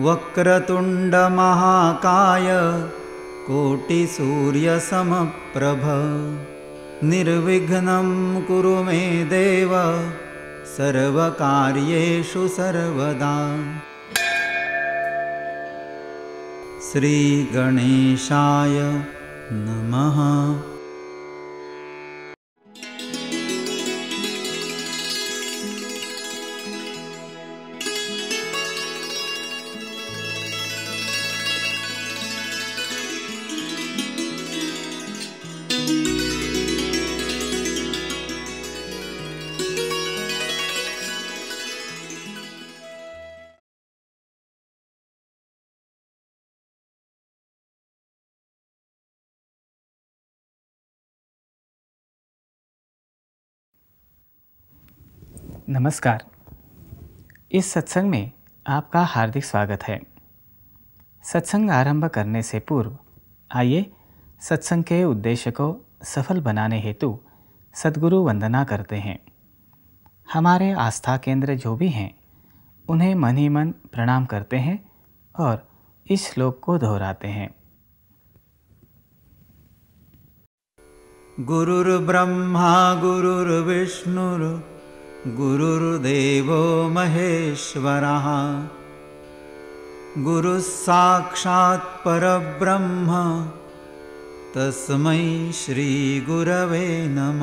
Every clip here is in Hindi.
वक्रतुण्डमहाकाय कोटिसूर्यसमप्रभ निर्विघ्नं कुरु मे देव सर्वकार्येषु सर्वदा श्रीगणेशाय नमः नमस्कार इस सत्संग में आपका हार्दिक स्वागत है सत्संग आरंभ करने से पूर्व आइए सत्संग के उद्देश्य को सफल बनाने हेतु सदगुरु वंदना करते हैं हमारे आस्था केंद्र जो भी हैं उन्हें मन ही मन प्रणाम करते हैं और इस श्लोक को दोहराते हैं गुरुर्ब्रह्मा गुरुर्विष्णुरु महेश्वर गुरु साक्षात् परब्रह्म श्री गुरव नम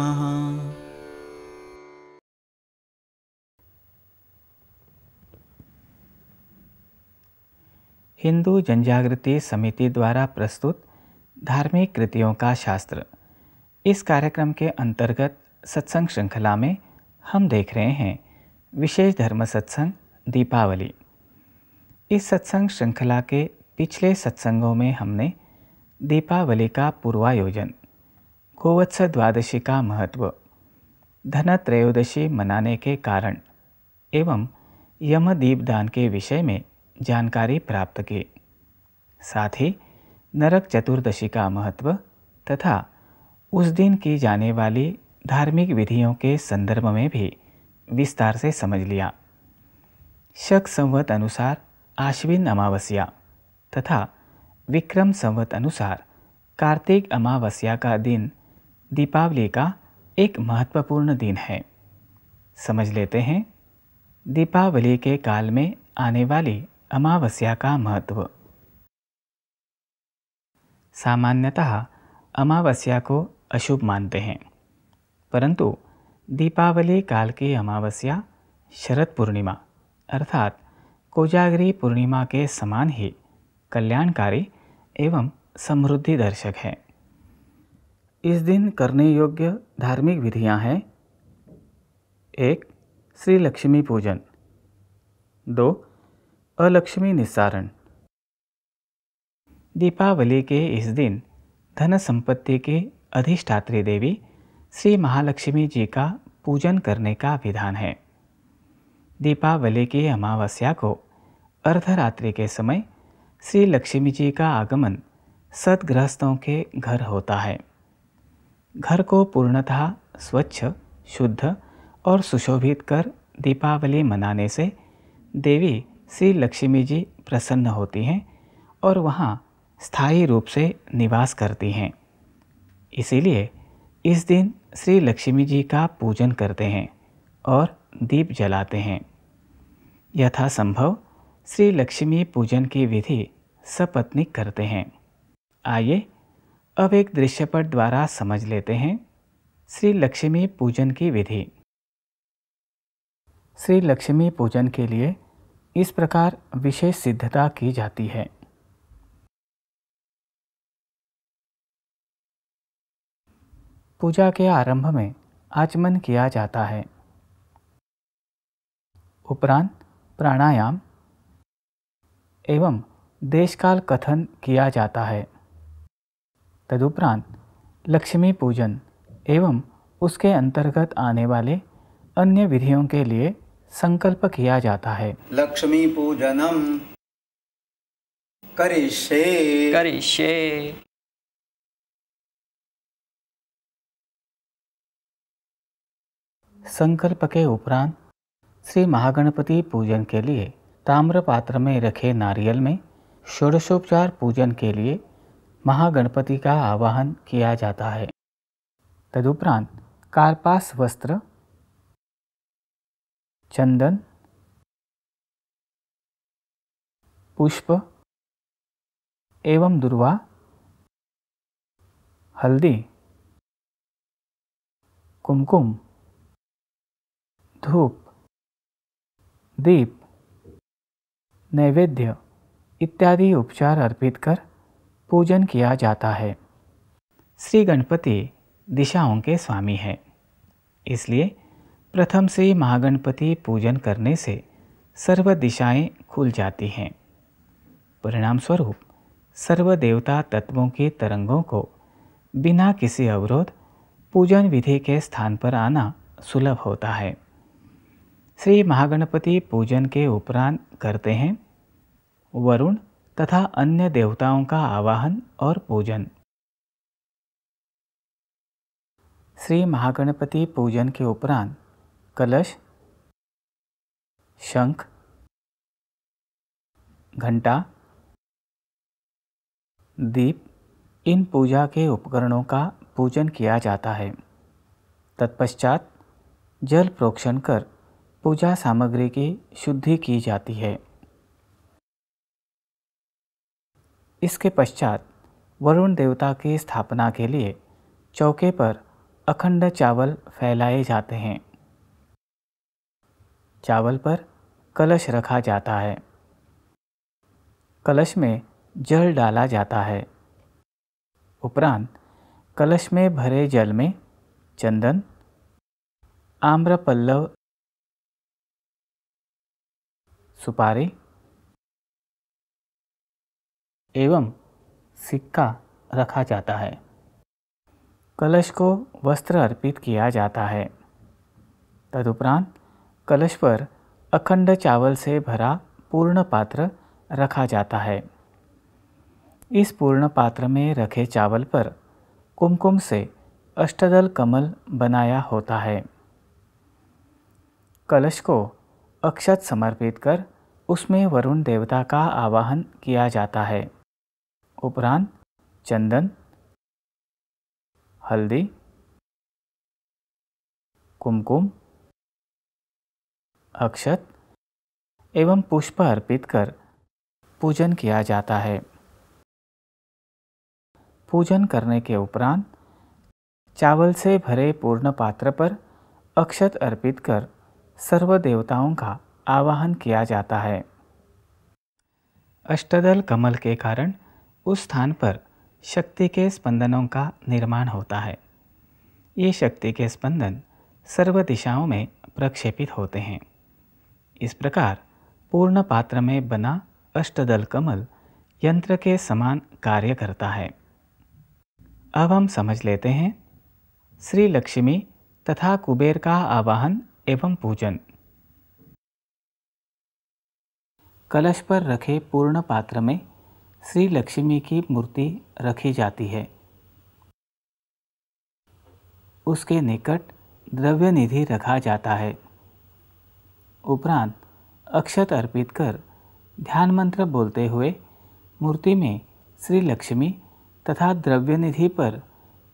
हिंदू जनजागृति समिति द्वारा प्रस्तुत धार्मिक कृतियों का शास्त्र इस कार्यक्रम के अंतर्गत सत्संग श्रृंखला में हम देख रहे हैं विशेष धर्म सत्संग दीपावली इस सत्संग श्रृंखला के पिछले सत्संगों में हमने दीपावली का पूर्वायोजन गोवत्स द्वादशी का महत्व धनत्रयोदशी मनाने के कारण एवं यम दीपदान के विषय में जानकारी प्राप्त की साथ ही नरक चतुर्दशी का महत्व तथा उस दिन की जाने वाली धार्मिक विधियों के संदर्भ में भी विस्तार से समझ लिया शक संवत अनुसार आश्विन अमावस्या तथा विक्रम संवत अनुसार कार्तिक अमावस्या का दिन दीपावली का एक महत्वपूर्ण दिन है समझ लेते हैं दीपावली के काल में आने वाली अमावस्या का महत्व सामान्यतः अमावस्या को अशुभ मानते हैं परंतु दीपावली काल की अमावस्या शरद पूर्णिमा अर्थात कोजागरी पूर्णिमा के समान ही कल्याणकारी एवं समृद्धि दर्शक है इस दिन करने योग्य धार्मिक विधियां हैं एक श्री लक्ष्मी पूजन दो अलक्ष्मी निस्सारण दीपावली के इस दिन धन संपत्ति की अधिष्ठात्री देवी श्री महालक्ष्मी जी का पूजन करने का विधान है दीपावली की अमावस्या को अर्धरात्रि के समय श्री लक्ष्मी जी का आगमन सदगृहस्थों के घर होता है घर को पूर्णतः स्वच्छ शुद्ध और सुशोभित कर दीपावली मनाने से देवी श्री लक्ष्मी जी प्रसन्न होती हैं और वहाँ स्थायी रूप से निवास करती हैं इसीलिए इस दिन श्री लक्ष्मी जी का पूजन करते हैं और दीप जलाते हैं यथासंभव श्री लक्ष्मी पूजन की विधि सपत्नी करते हैं आइए अब एक दृश्यपट द्वारा समझ लेते हैं श्री लक्ष्मी पूजन की विधि श्री लक्ष्मी पूजन के लिए इस प्रकार विशेष सिद्धता की जाती है पूजा के आरंभ में आचमन किया जाता है उपरांत प्राणायाम एवं देशकाल कथन किया जाता है तदुपरांत लक्ष्मी पूजन एवं उसके अंतर्गत आने वाले अन्य विधियों के लिए संकल्प किया जाता है लक्ष्मी पूजनम करिष्ये करिष्ये संकल्प के उपरांत श्री महागणपति पूजन के लिए ताम्र पात्र में रखे नारियल में षोडशोपचार पूजन के लिए महागणपति का आवाहन किया जाता है तदुपरांत कारपास वस्त्र चंदन पुष्प एवं दुर्वा हल्दी कुमकुम धूप दीप नैवेद्य इत्यादि उपचार अर्पित कर पूजन किया जाता है श्री गणपति दिशाओं के स्वामी हैं इसलिए प्रथम से महागणपति पूजन करने से सर्व दिशाएं खुल जाती हैं परिणाम स्वरूप सर्व देवता तत्वों के तरंगों को बिना किसी अवरोध पूजन विधि के स्थान पर आना सुलभ होता है श्री महागणपति पूजन के उपरांत करते हैं वरुण तथा अन्य देवताओं का आवाहन और पूजन श्री महागणपति पूजन के उपरांत कलश शंख घंटा दीप इन पूजा के उपकरणों का पूजन किया जाता है तत्पश्चात जल प्रोक्षण कर पूजा सामग्री की शुद्धि की जाती है इसके पश्चात वरुण देवता की स्थापना के लिए चौके पर अखंड चावल फैलाए जाते हैं चावल पर कलश रखा जाता है कलश में जल डाला जाता है उपरांत कलश में भरे जल में चंदन आम्र पल्लव सुपारी एवं सिक्का रखा जाता है कलश को वस्त्र अर्पित किया जाता है तदुपरांत कलश पर अखंड चावल से भरा पूर्ण पात्र रखा जाता है इस पूर्ण पात्र में रखे चावल पर कुमकुम से अष्टदल कमल बनाया होता है कलश को अक्षत समर्पित कर उसमें वरुण देवता का आवाहन किया जाता है उपरांत चंदन हल्दी कुमकुम अक्षत एवं पुष्प अर्पित कर पूजन किया जाता है पूजन करने के उपरांत चावल से भरे पूर्ण पात्र पर अक्षत अर्पित कर सर्व देवताओं का आवाहन किया जाता है अष्टदल कमल के कारण उस स्थान पर शक्ति के स्पंदनों का निर्माण होता है ये शक्ति के स्पंदन सर्व दिशाओं में प्रक्षेपित होते हैं इस प्रकार पूर्ण पात्र में बना अष्टदल कमल यंत्र के समान कार्य करता है अब हम समझ लेते हैं श्री लक्ष्मी तथा कुबेर का आवाहन एवं पूजन कलश पर रखे पूर्ण पात्र में श्री लक्ष्मी की मूर्ति रखी जाती है उसके निकट द्रव्य निधि रखा जाता है उपरांत अक्षत अर्पित कर ध्यान मंत्र बोलते हुए मूर्ति में श्री लक्ष्मी तथा द्रव्य निधि पर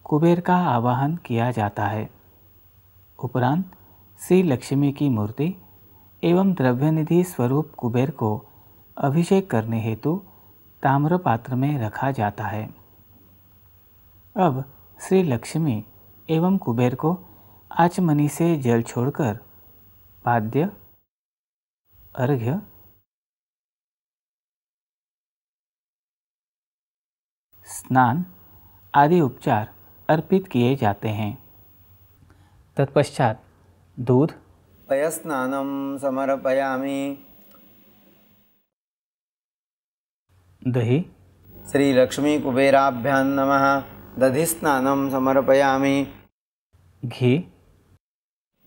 कुबेर का आवाहन किया जाता है उपरांत श्री लक्ष्मी की मूर्ति एवं द्रव्यनिधि स्वरूप कुबेर को अभिषेक करने हेतु ताम्र पात्र में रखा जाता है अब श्री लक्ष्मी एवं कुबेर को आचमनी से जल छोड़कर पाद्य अर्घ्य स्नान आदि उपचार अर्पित किए जाते हैं तत्पश्चात दूध पयस्नानं समर्पया दही कुबेराभ्या नम दधिस्नानं समर्पयामि घी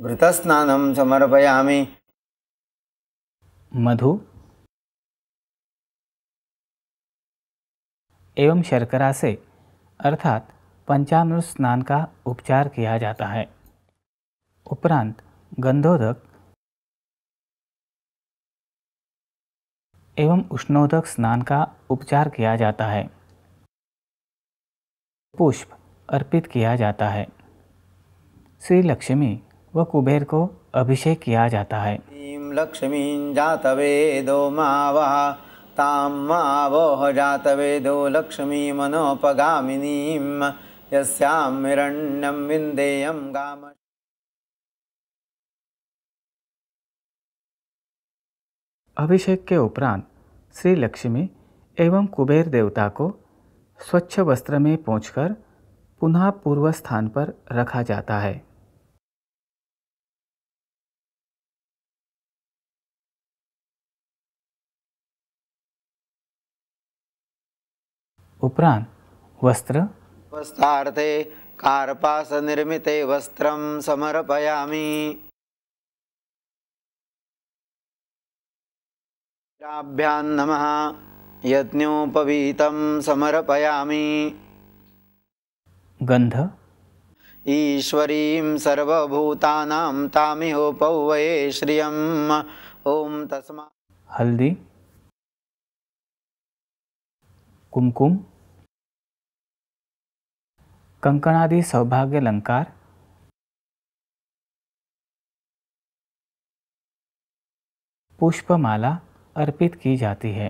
घृतस्नानं समर्पयामि मधु एवं शर्करा से अर्थात पंचामृत स्नान का उपचार किया जाता है उपरांत गंधोदक एवं उष्णोदक स्नान का उपचार किया जाता है पुष्प अर्पित किया जाता है श्री लक्ष्मी व कुबेर को अभिषेक किया जाता है लक्ष्मी जातवेदो मावः तां मावोह जातवेदो लक्ष्मी मनोपगामिनीं यस्याम मिरण्यम विन्देयम गाम अभिषेक के उपरांत श्री लक्ष्मी एवं कुबेर देवता को स्वच्छ वस्त्र में पहुंचकर पुनः पूर्व स्थान पर रखा जाता है उपरांत वस्त्र वस्त्रार्थे कार्पास निर्मित वस्त्रम समर्पयामी काभ्यां नमः यज्ञोपवीतं समर्पयामि गन्ध ईश्वरीं सर्वभूतानां तामिहोपवये तस्मा हल्दी कुमकुम कंकणादि सौभाग्य अलंकार पुष्पमाला अर्पित की जाती है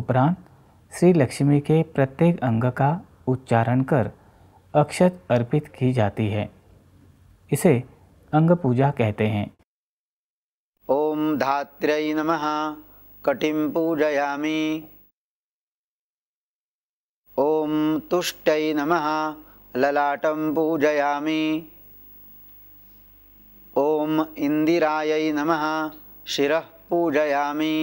उपरांत श्री लक्ष्मी के प्रत्येक अंग का उच्चारण कर अक्षत अर्पित की जाती है इसे अंग पूजा कहते हैं ओम धात्र्य नमः कटिम पूजयामी ओम तुष्टय नमः ललाटम पूजयामी ओम इंदिराय नमः शि पूजयामी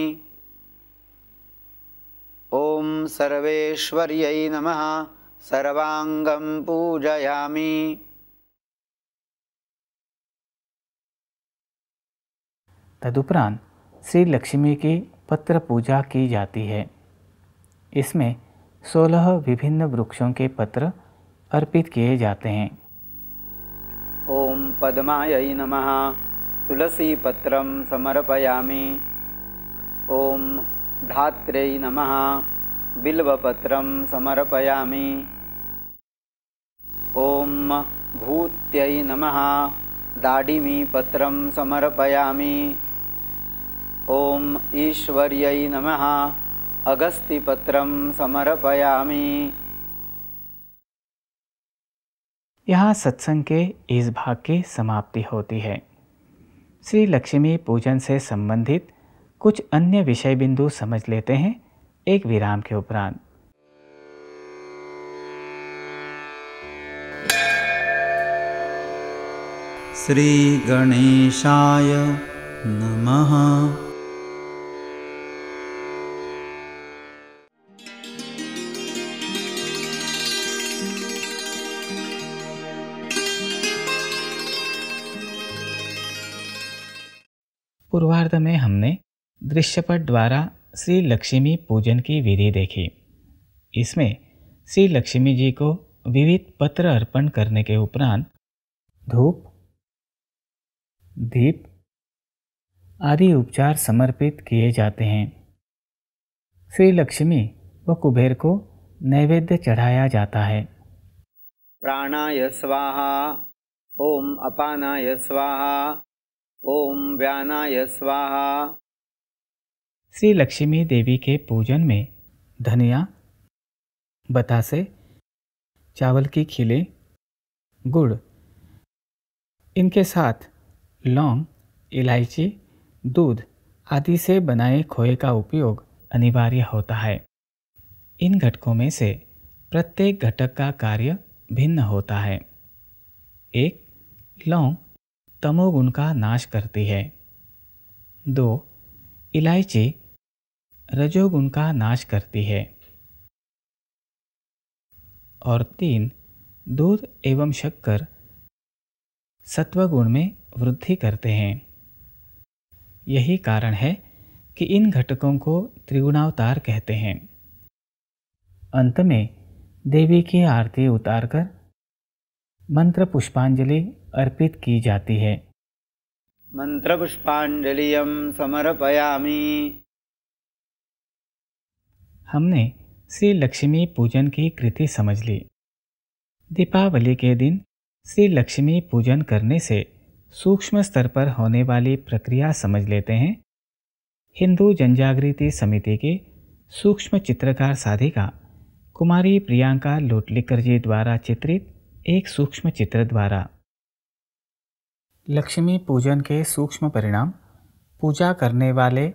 ओम सर्वेश्वर्यै नमः सर्वाङ्गं पूजयामी तदुपरांत श्री लक्ष्मी की पत्र पूजा की जाती है इसमें सोलह विभिन्न वृक्षों के पत्र अर्पित किए जाते हैं पद्मायै नमः तुलसीपत्रं समर्पयामि ॐ धात्र्यै नमः बिल्वपत्रं समर्पयामि ॐ भूत्यै नमः दाडिमीपत्रं समर्पयामि ॐ ईश्वर्यै नमः अगस्तिपत्रं समर्पयामि यहाँ सत्संग के इस भाग की समाप्ति होती है श्री लक्ष्मी पूजन से संबंधित कुछ अन्य विषय बिंदु समझ लेते हैं एक विराम के उपरांत श्री गणेशाय नमः पूर्वार्ध में हमने दृश्यपट द्वारा श्री लक्ष्मी पूजन की विधि देखी इसमें श्री लक्ष्मी जी को विविध पत्र अर्पण करने के उपरांत धूप दीप आदि उपचार समर्पित किए जाते हैं श्री लक्ष्मी व कुबेर को नैवेद्य चढ़ाया जाता है प्राणाय स्वाहा ओम अपानाय स्वाहा ओम व्यानाय स्वाहा श्री लक्ष्मी देवी के पूजन में धनिया बतासे चावल की खिले गुड़ इनके साथ लौंग इलायची दूध आदि से बनाए खोए का उपयोग अनिवार्य होता है इन घटकों में से प्रत्येक घटक का कार्य भिन्न होता है एक लौंग तमोगुण का नाश करती है दो इलायची रजोगुण का नाश करती है और तीन दूध एवं शक्कर सत्वगुण में वृद्धि करते हैं यही कारण है कि इन घटकों को त्रिगुणावतार कहते हैं अंत में देवी की आरती उतारकर मंत्र पुष्पांजलि अर्पित की जाती है मंत्र पुष्पांजलियम समर्पयामी हमने श्री लक्ष्मी पूजन की कृति समझ ली दीपावली के दिन श्री लक्ष्मी पूजन करने से सूक्ष्म स्तर पर होने वाली प्रक्रिया समझ लेते हैं हिंदू जनजागृति समिति के सूक्ष्म चित्रकार साधिका कुमारी प्रियंका लोटलिकर जी द्वारा चित्रित एक सूक्ष्म चित्र द्वारा लक्ष्मी पूजन के सूक्ष्म परिणाम पूजा करने वाले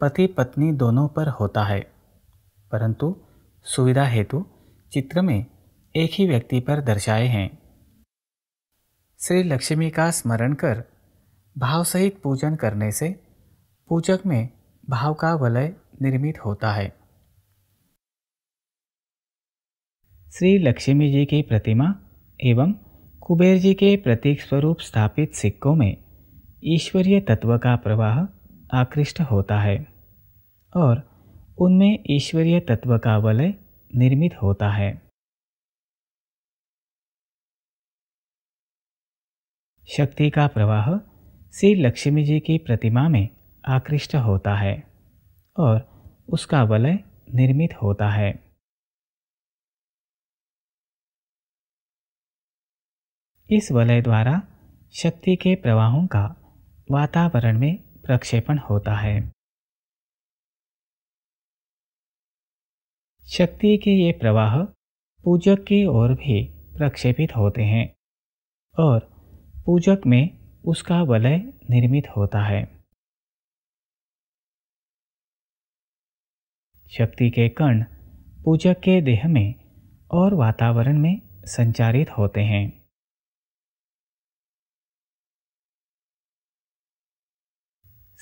पति पत्नी दोनों पर होता है परंतु सुविधा हेतु चित्र में एक ही व्यक्ति पर दर्शाए हैं श्री लक्ष्मी का स्मरण कर भाव सहित पूजन करने से पूजक में भाव का वलय निर्मित होता है श्री लक्ष्मी जी की प्रतिमा एवं कुबेर जी के प्रतीक स्वरूप स्थापित सिक्कों में ईश्वरीय तत्व का प्रवाह आकृष्ट होता है और उनमें ईश्वरीय तत्व का वलय निर्मित होता है शक्ति का प्रवाह श्री लक्ष्मी जी की प्रतिमा में आकृष्ट होता है और उसका वलय निर्मित होता है इस वलय द्वारा शक्ति के प्रवाहों का वातावरण में प्रक्षेपण होता है शक्ति के ये प्रवाह पूजक की ओर भी प्रक्षेपित होते हैं और पूजक में उसका वलय निर्मित होता है शक्ति के कण पूजक के देह में और वातावरण में संचारित होते हैं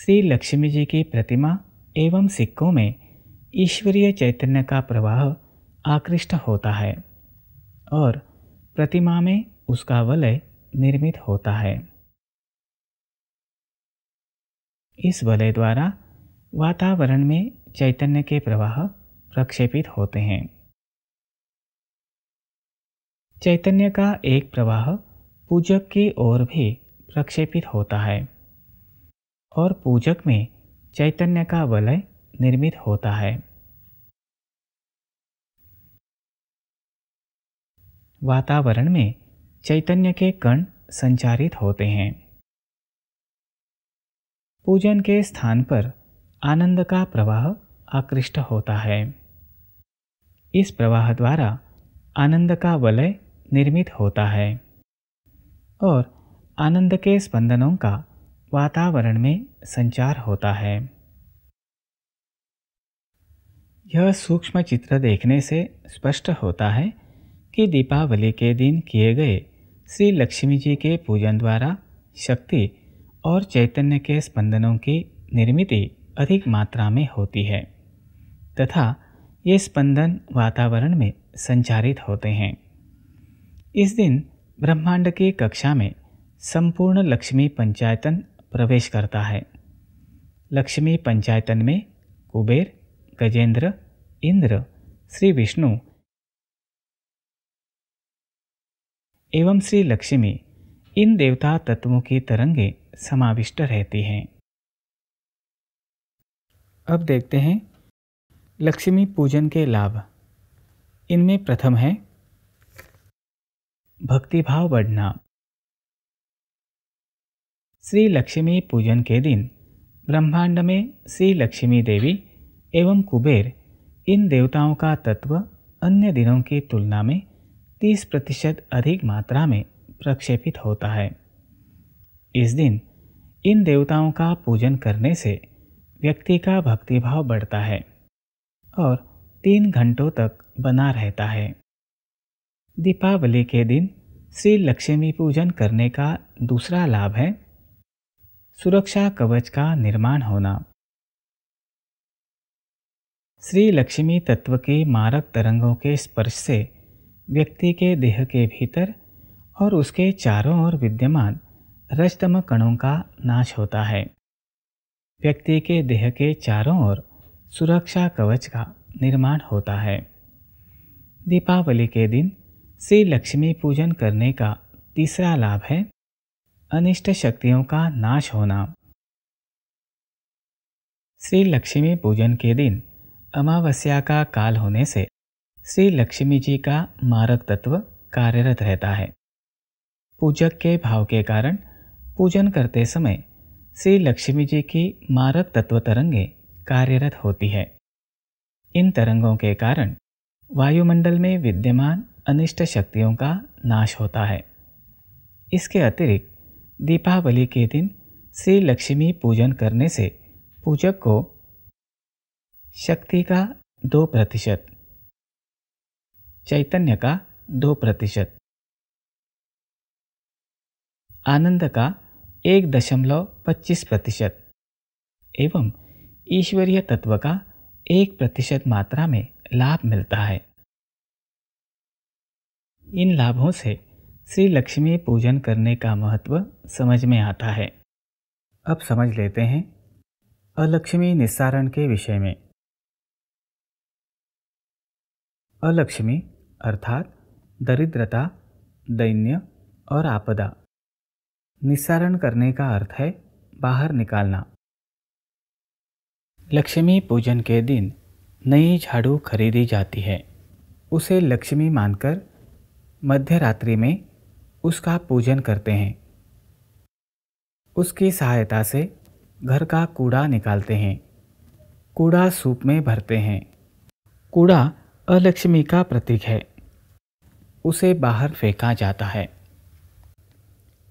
श्री लक्ष्मी जी की प्रतिमा एवं सिक्कों में ईश्वरीय चैतन्य का प्रवाह आकृष्ट होता है और प्रतिमा में उसका वलय निर्मित होता है इस वलय द्वारा वातावरण में चैतन्य के प्रवाह प्रक्षेपित होते हैं चैतन्य का एक प्रवाह पूजक की ओर भी प्रक्षेपित होता है और पूजक में चैतन्य का वलय निर्मित होता है वातावरण में चैतन्य के कण संचारित होते हैं पूजन के स्थान पर आनंद का प्रवाह आकृष्ट होता है इस प्रवाह द्वारा आनंद का वलय निर्मित होता है और आनंद के स्पंदनों का वातावरण में संचार होता है यह सूक्ष्म चित्र देखने से स्पष्ट होता है कि दीपावली के दिन किए गए श्री लक्ष्मी जी के पूजन द्वारा शक्ति और चैतन्य के स्पंदनों की निर्मिति अधिक मात्रा में होती है तथा ये स्पंदन वातावरण में संचारित होते हैं इस दिन ब्रह्मांड की कक्षा में संपूर्ण लक्ष्मी पंचायतन प्रवेश करता है लक्ष्मी पंचायतन में कुबेर गजेंद्र इंद्र श्री विष्णु एवं श्री लक्ष्मी इन देवता तत्वों की तरंगे समाविष्ट रहती हैं अब देखते हैं लक्ष्मी पूजन के लाभ इनमें प्रथम है भक्तिभाव बढ़ना श्री लक्ष्मी पूजन के दिन ब्रह्मांड में श्री लक्ष्मी देवी एवं कुबेर इन देवताओं का तत्व अन्य दिनों की तुलना में 30 प्रतिशत अधिक मात्रा में प्रक्षेपित होता है इस दिन इन देवताओं का पूजन करने से व्यक्ति का भक्तिभाव बढ़ता है और तीन घंटों तक बना रहता है दीपावली के दिन श्री लक्ष्मी पूजन करने का दूसरा लाभ है सुरक्षा कवच का निर्माण होना श्री लक्ष्मी तत्व के मारक तरंगों के स्पर्श से व्यक्ति के देह के भीतर और उसके चारों ओर विद्यमान रजतम कणों का नाश होता है व्यक्ति के देह के चारों ओर सुरक्षा कवच का निर्माण होता है दीपावली के दिन श्री लक्ष्मी पूजन करने का तीसरा लाभ है अनिष्ट शक्तियों का नाश होना श्री लक्ष्मी पूजन के दिन अमावस्या का काल होने से श्री लक्ष्मी जी का मारक तत्व कार्यरत रहता है पूजक के भाव के कारण पूजन करते समय श्री लक्ष्मी जी की मारक तत्व तरंगे कार्यरत होती है इन तरंगों के कारण वायुमंडल में विद्यमान अनिष्ट शक्तियों का नाश होता है इसके अतिरिक्त दीपावली के दिन श्री लक्ष्मी पूजन करने से पूजक को शक्ति का दो प्रतिशत चैतन्य का दो प्रतिशत आनंद का एक दशमलव पच्चीस प्रतिशत एवं ईश्वरीय तत्व का एक प्रतिशत मात्रा में लाभ मिलता है इन लाभों से श्री लक्ष्मी पूजन करने का महत्व समझ में आता है अब समझ लेते हैं अलक्ष्मी निस्सारण के विषय में अलक्ष्मी अर्थात दरिद्रता दैन्य और आपदा निस्सारण करने का अर्थ है बाहर निकालना लक्ष्मी पूजन के दिन नई झाड़ू खरीदी जाती है उसे लक्ष्मी मानकर मध्यरात्रि में उसका पूजन करते हैं उसकी सहायता से घर का कूड़ा निकालते हैं कूड़ा सूप में भरते हैं कूड़ा अलक्ष्मी का प्रतीक है उसे बाहर फेंका जाता है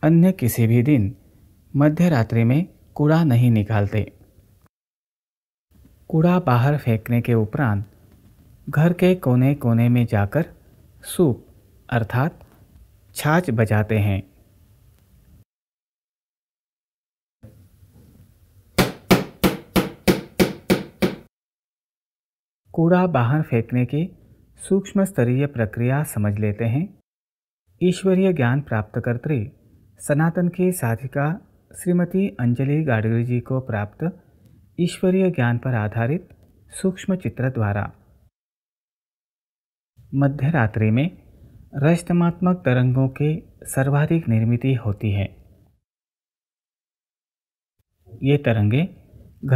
अन्य किसी भी दिन मध्य रात्रि में कूड़ा नहीं निकालते कूड़ा बाहर फेंकने के उपरांत घर के कोने कोने में जाकर सूप अर्थात छाछ बजाते हैं कूड़ा बाहर फेंकने की सूक्ष्म स्तरीय प्रक्रिया समझ लेते हैं ईश्वरीय ज्ञान प्राप्तकर्त्री सनातन की साधिका श्रीमती अंजलि गाडगिल जी को प्राप्त ईश्वरीय ज्ञान पर आधारित सूक्ष्म चित्र द्वारा मध्यरात्रि में रचनात्मक तरंगों के सर्वाधिक निर्मिति होती है ये तरंगे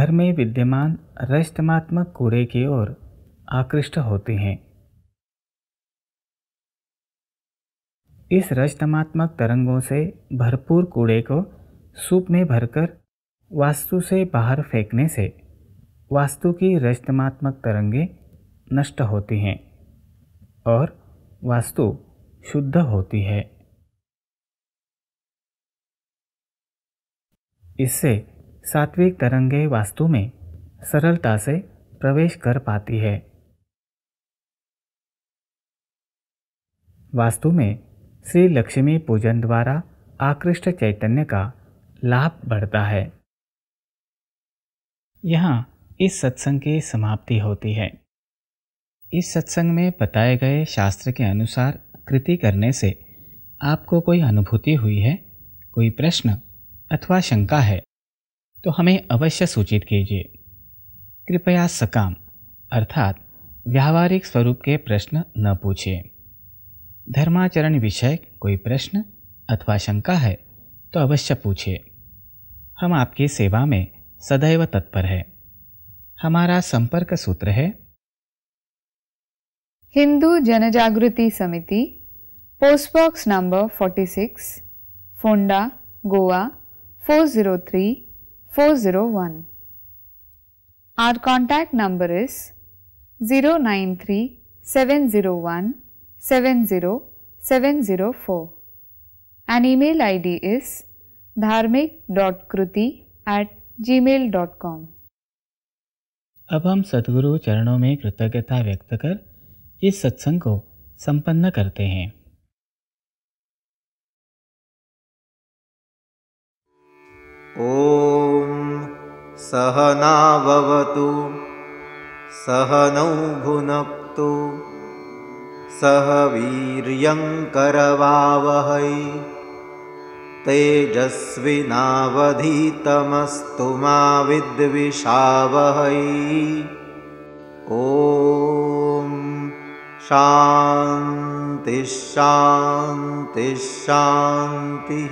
घर में विद्यमान रचनात्मक कूड़े की ओर आकृष्ट होती हैं इस रचनात्मक तरंगों से भरपूर कूड़े को सूप में भरकर वास्तु से बाहर फेंकने से वास्तु की रचनात्मक तरंगे नष्ट होती हैं और वास्तु शुद्ध होती है इससे सात्विक तरंगे वास्तु में सरलता से प्रवेश कर पाती है वास्तु में श्री लक्ष्मी पूजन द्वारा आकृष्ट चैतन्य का लाभ बढ़ता है यहाँ इस सत्संग की समाप्ति होती है इस सत्संग में बताए गए शास्त्र के अनुसार कृति करने से आपको कोई अनुभूति हुई है कोई प्रश्न अथवा शंका है तो हमें अवश्य सूचित कीजिए कृपया सकाम अर्थात व्यावहारिक स्वरूप के प्रश्न न पूछिए धर्माचरण विषय कोई प्रश्न अथवा शंका है तो अवश्य पूछिए हम आपकी सेवा में सदैव तत्पर है हमारा संपर्क सूत्र है Hindu Janajagruti Samiti post box number 46 Ponda Goa 403401 our contact number is धार्मिक dot email id is mail at com अब हम सदगुरु चरणों में कृतज्ञता व्यक्त कर इस सत्संग को संपन्न करते हैं सहना सहनावतु सहनौ भुन सह वीर तेजस्विनावधीतमस्तु मा विद्विषावहै ॐ शांति शांति शांति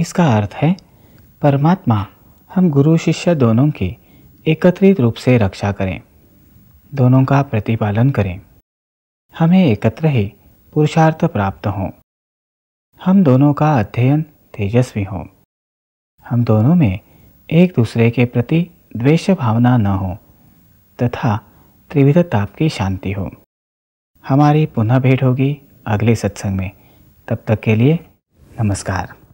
इसका अर्थ है परमात्मा हम गुरु शिष्य दोनों की एकत्रित रूप से रक्षा करें दोनों का प्रतिपालन करें हमें एकत्र ही पुरुषार्थ प्राप्त हों हम दोनों का अध्ययन तेजस्वी हों हम दोनों में एक दूसरे के प्रति द्वेष भावना न हो तथा त्रिविध ताप की शांति हो हमारी पुनः भेंट होगी अगले सत्संग में तब तक के लिए नमस्कार